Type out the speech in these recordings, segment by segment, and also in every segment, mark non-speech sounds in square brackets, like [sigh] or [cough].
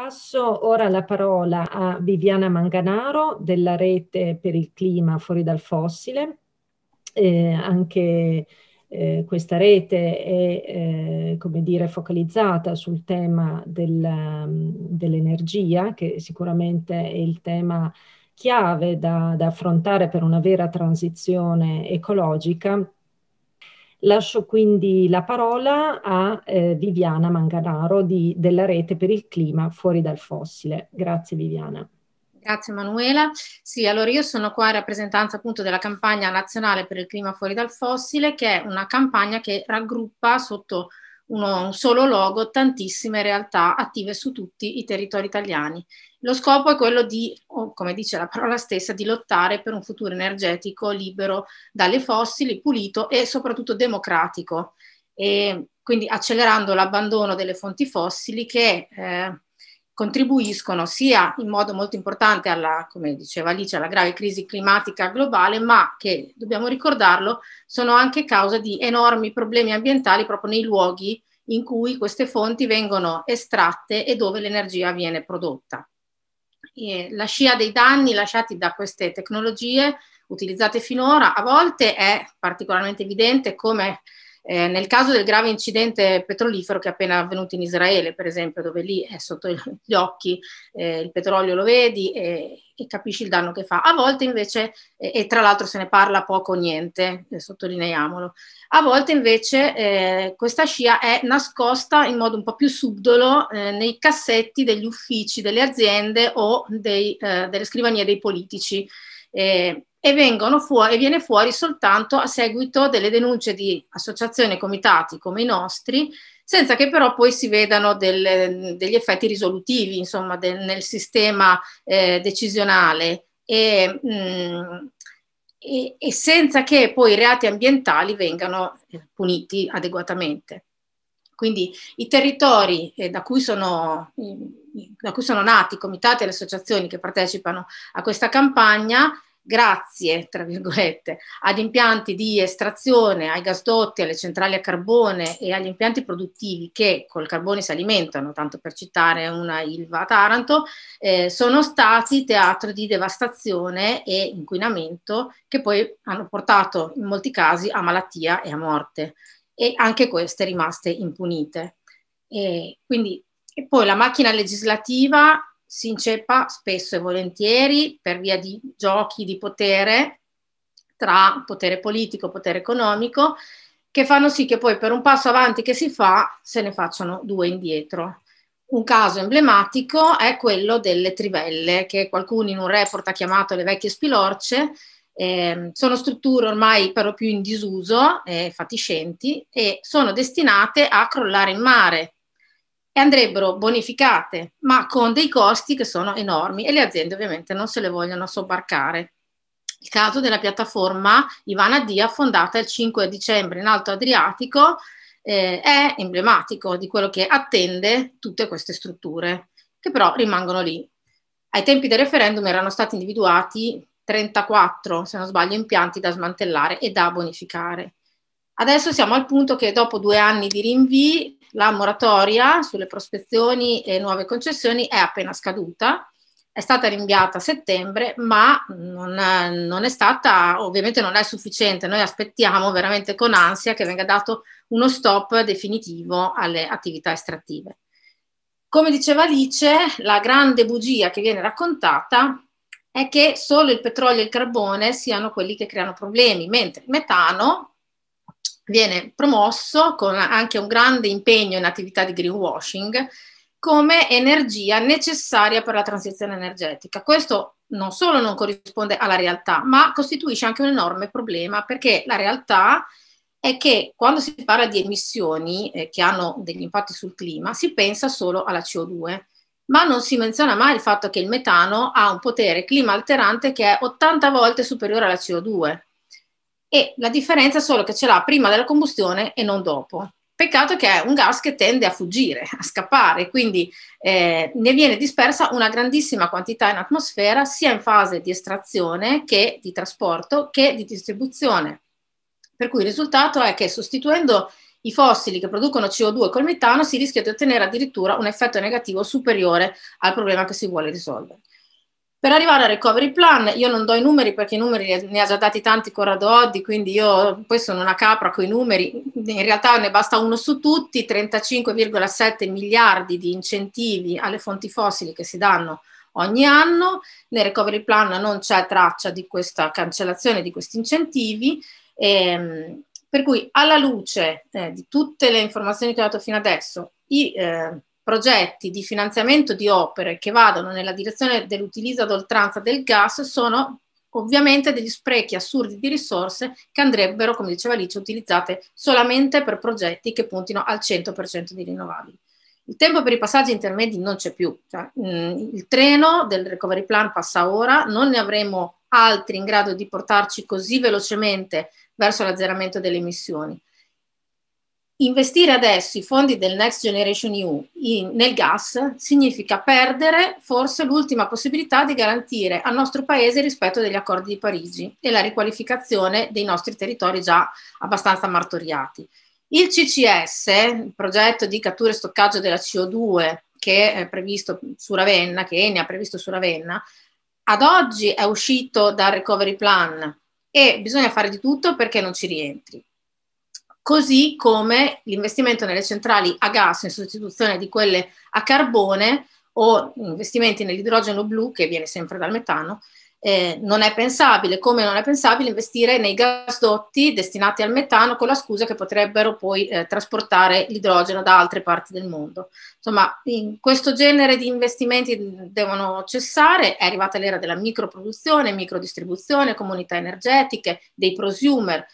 Passo ora la parola a Viviana Manganaro della rete per il clima fuori dal fossile. Eh, anche eh, questa rete è eh, come dire, focalizzata sul tema mm, dell'energia, che sicuramente è il tema chiave da, da affrontare per una vera transizione ecologica Lascio quindi la parola a eh, Viviana Manganaro di, della Rete per il Clima Fuori dal Fossile. Grazie Viviana. Grazie Manuela. Sì, allora io sono qua in rappresentanza appunto della campagna nazionale per il clima fuori dal fossile, che è una campagna che raggruppa sotto uno, un solo logo tantissime realtà attive su tutti i territori italiani. Lo scopo è quello di, come dice la parola stessa, di lottare per un futuro energetico libero dalle fossili, pulito e soprattutto democratico, e quindi accelerando l'abbandono delle fonti fossili che eh, contribuiscono sia in modo molto importante alla, come diceva Alice, alla grave crisi climatica globale, ma che, dobbiamo ricordarlo, sono anche causa di enormi problemi ambientali proprio nei luoghi in cui queste fonti vengono estratte e dove l'energia viene prodotta la scia dei danni lasciati da queste tecnologie utilizzate finora a volte è particolarmente evidente come eh, nel caso del grave incidente petrolifero che è appena avvenuto in Israele, per esempio, dove lì è sotto gli occhi, eh, il petrolio lo vedi e, e, capisci il danno che fa. A volte invece, eh, e tra l'altro se ne parla poco o niente, eh, sottolineiamolo, a volte invece eh, questa scia è nascosta in modo un po' più subdolo eh, nei cassetti degli uffici delle aziende o dei, delle scrivanie dei politici. Eh, e, fuori, e viene fuori soltanto a seguito delle denunce di associazioni e comitati come i nostri, senza che però poi si vedano delle, degli effetti risolutivi insomma, del, nel sistema eh, decisionale. E, mh, mm, e, e, senza che poi i reati ambientali vengano eh, puniti adeguatamente. Quindi i territori eh, da, cui sono, da, cui sono, nati i comitati e le associazioni che partecipano a questa campagna grazie, tra virgolette, ad impianti di estrazione, ai gasdotti, alle centrali a carbone e agli impianti produttivi che col carbone si alimentano, tanto per citare una Ilva a Taranto, eh, sono stati teatro di devastazione e inquinamento che poi hanno portato in molti casi a malattia e a morte e anche queste rimaste impunite. E quindi e poi la macchina legislativa si inceppa spesso e volentieri per via di giochi di potere tra potere politico, e potere economico, che fanno sì che poi per un passo avanti che si fa se ne facciano due indietro. Un caso emblematico è quello delle trivelle, che qualcuno in un report ha chiamato le vecchie spilorce. Eh, sono strutture ormai per lo più in disuso, eh, fatiscenti, e sono destinate a crollare in mare e andrebbero bonificate, ma con dei costi che sono enormi e le aziende ovviamente non se le vogliono sobbarcare. Il caso della piattaforma Ivana Dia, fondata il 5 dicembre in Alto Adriatico, eh, è emblematico di quello che attende tutte queste strutture, che però rimangono lì. Ai tempi del referendum erano stati individuati 34, se non sbaglio, impianti da smantellare e da bonificare. Adesso siamo al punto che dopo due anni di rinvii la moratoria sulle prospezioni e nuove concessioni è appena scaduta, è stata rinviata a settembre, ma non, non è stata, ovviamente non è sufficiente, noi aspettiamo veramente con ansia che venga dato uno stop definitivo alle attività estrattive. Come diceva Alice, la grande bugia che viene raccontata è che solo il petrolio e il carbone siano quelli che creano problemi, mentre il metano, viene promosso con anche un grande impegno in attività di greenwashing come energia necessaria per la transizione energetica. Questo non solo non corrisponde alla realtà, ma costituisce anche un enorme problema perché la realtà è che quando si parla di emissioni eh, che hanno degli impatti sul clima, si pensa solo alla CO2, ma non si menziona mai il fatto che il metano ha un potere clima alterante che è 80 volte superiore alla CO2 e la differenza è solo che ce l'ha prima della combustione e non dopo. Peccato che è un gas che tende a fuggire, a scappare, quindi eh, ne viene dispersa una grandissima quantità in atmosfera, sia in fase di estrazione che di trasporto che di distribuzione. Per cui il risultato è che sostituendo i fossili che producono CO2 col metano si rischia di ottenere addirittura un effetto negativo superiore al problema che si vuole risolvere. Per arrivare al recovery plan, io non do i numeri perché i numeri ne ha già dati tanti Corrado Oddi, quindi io poi sono una capra con i numeri, in realtà ne basta uno su tutti, 35,7 miliardi di incentivi alle fonti fossili che si danno ogni anno, nel recovery plan non c'è traccia di questa cancellazione di questi incentivi, ehm, per cui alla luce eh, di tutte le informazioni che ho dato fino adesso, i... Eh, progetti di finanziamento di opere che vadano nella direzione dell'utilizzo ad oltranza del gas sono ovviamente degli sprechi assurdi di risorse che andrebbero, come diceva Alice, utilizzate solamente per progetti che puntino al 100% di rinnovabili. Il tempo per i passaggi intermedi non c'è più, cioè, mh, mm, il treno del recovery plan passa ora, non ne avremo altri in grado di portarci così velocemente verso l'azzeramento delle emissioni investire adesso i fondi del Next Generation EU in, nel gas significa perdere forse l'ultima possibilità di garantire al nostro Paese il rispetto degli accordi di Parigi e la riqualificazione dei nostri territori già abbastanza martoriati. Il CCS, il progetto di cattura e stoccaggio della CO2 che è previsto su Ravenna, che Eni ha previsto su Ravenna, ad oggi è uscito dal recovery plan e bisogna fare di tutto perché non ci rientri così come l'investimento nelle centrali a gas in sostituzione di quelle a carbone o investimenti nell'idrogeno blu che viene sempre dal metano, eh, non è pensabile, come non è pensabile investire nei gasdotti destinati al metano con la scusa che potrebbero poi eh, trasportare l'idrogeno da altre parti del mondo. Insomma, in questo genere di investimenti mm, devono cessare, è arrivata l'era della microproduzione, microdistribuzione, comunità energetiche, dei prosumer.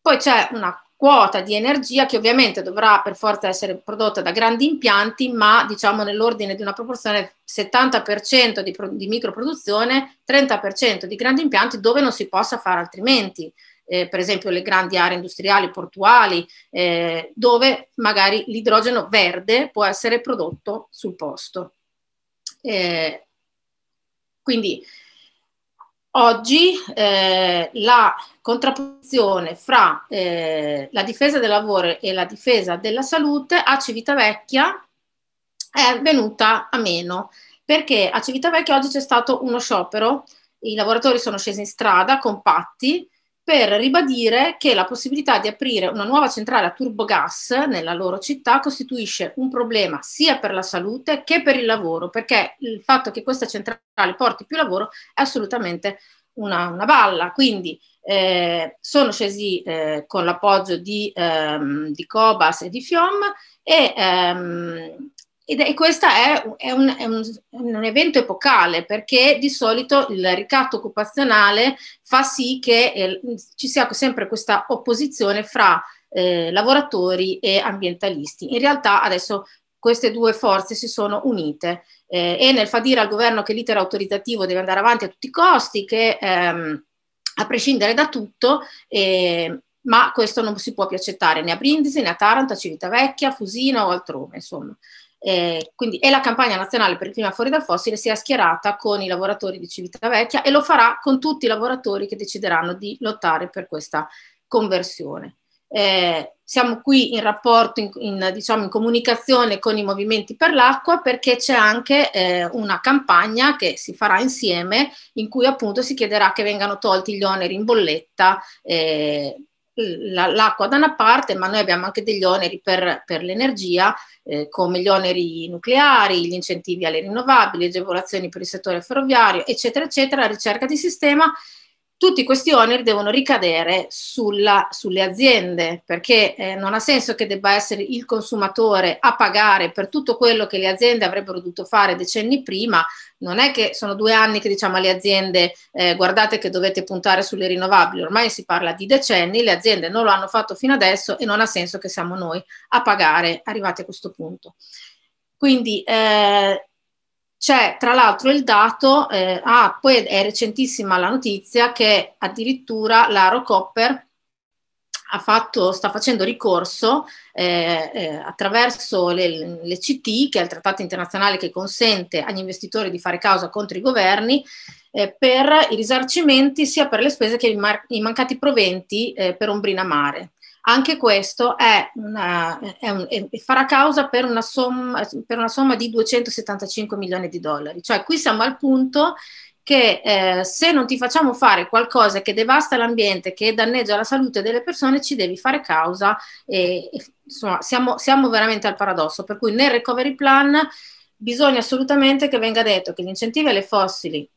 Poi c'è una quota di energia che ovviamente dovrà per forza essere prodotta da grandi impianti, ma diciamo nell'ordine di una proporzione 70% di, pro- di microproduzione, 30% di grandi impianti dove non si possa fare altrimenti. Eh, per esempio le grandi aree industriali, portuali, eh, dove magari l'idrogeno verde può essere prodotto sul posto. Eh, quindi Oggi eh, la contrapposizione fra eh, la difesa del lavoro e la difesa della salute a Civitavecchia è venuta a meno, perché a Civitavecchia oggi c'è stato uno sciopero, i lavoratori sono scesi in strada compatti per ribadire che la possibilità di aprire una nuova centrale a turbogas nella loro città costituisce un problema sia per la salute che per il lavoro, perché il fatto che questa centrale porti più lavoro è assolutamente una, una balla. Quindi eh, sono scesi eh, con l'appoggio di, ehm, di Cobas e di Fiom e ehm, ed è, questo è, è, un, è, un, è, un, evento epocale perché di solito il ricatto occupazionale fa sì che eh, ci sia sempre questa opposizione fra eh, lavoratori e ambientalisti. In realtà adesso queste due forze si sono unite. Eh, nel fa dire al governo che l'iter autoritativo deve andare avanti a tutti i costi, che ehm, a prescindere da tutto, eh, ma questo non si può più accettare né a Brindisi, né a Taranto, a Civitavecchia, a Fusina o altrove, insomma. Eh, quindi, e la campagna nazionale per il clima fuori dal fossile si è schierata con i lavoratori di Civitavecchia e lo farà con tutti i lavoratori che decideranno di lottare per questa conversione. Eh, siamo qui in rapporto, in, in, diciamo, in comunicazione con i movimenti per l'acqua perché c'è anche eh, una campagna che si farà insieme in cui appunto si chiederà che vengano tolti gli oneri in bolletta eh, l'acqua da una parte, ma noi abbiamo anche degli oneri per, per l'energia, eh, come gli oneri nucleari, gli incentivi alle rinnovabili, le agevolazioni per il settore ferroviario, eccetera, eccetera, la ricerca di sistema tutti questi oneri devono ricadere sulla, sulle aziende, perché eh, non ha senso che debba essere il consumatore a pagare per tutto quello che le aziende avrebbero dovuto fare decenni prima. Non è che sono due anni che diciamo alle aziende eh, guardate che dovete puntare sulle rinnovabili, ormai si parla di decenni, le aziende non lo hanno fatto fino adesso e non ha senso che siamo noi a pagare arrivati a questo punto. Quindi eh, c'è tra l'altro il dato, eh, ah, poi è recentissima la notizia che addirittura la Rocopper fatto, sta facendo ricorso eh, eh, attraverso le, le CT, che è il trattato internazionale che consente agli investitori di fare causa contro i governi, eh, per i risarcimenti sia per le spese che i, mar- i mancati proventi eh, per Ombrina Mare. Anche questo è una, è un, è, farà causa per una, somma, per una, somma, di 275 milioni di dollari. Cioè qui siamo al punto che eh, se non ti facciamo fare qualcosa che devasta l'ambiente, che danneggia la salute delle persone, ci devi fare causa. E, e, insomma, siamo, siamo veramente al paradosso. Per cui nel recovery plan bisogna assolutamente che venga detto che gli incentivi alle fossili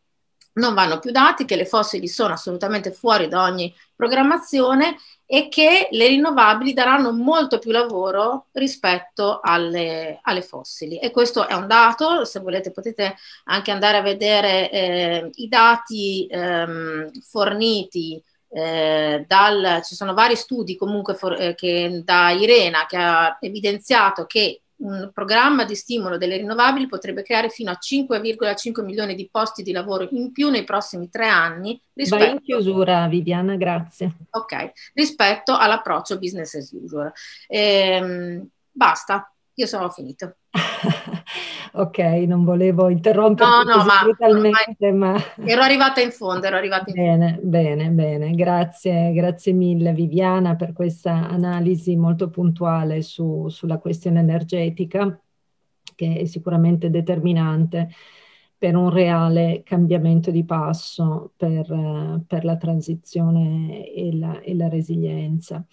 non vanno più dati, che le fossili sono assolutamente fuori da ogni programmazione e che le rinnovabili daranno molto più lavoro rispetto alle, alle fossili. E questo è un dato, se volete potete anche andare a vedere eh, i dati ehm, forniti eh, dal, ci sono vari studi comunque for, eh, che, da Irena che ha evidenziato che un programma di stimolo delle rinnovabili potrebbe creare fino a 5,5 milioni di posti di lavoro in più nei prossimi tre anni rispetto, Vai in chiusura, Viviana, grazie. Ok, rispetto all'approccio business as usual. Ehm, basta, io sono finito. [laughs] ok, non volevo interrompere no, no, ma, ma... Ero arrivata in fondo, ero arrivata in bene, fondo. Bene, bene, grazie, grazie mille Viviana per questa analisi molto puntuale su, sulla questione energetica che è sicuramente determinante per un reale cambiamento di passo per, eh, per la transizione e la, e la resilienza.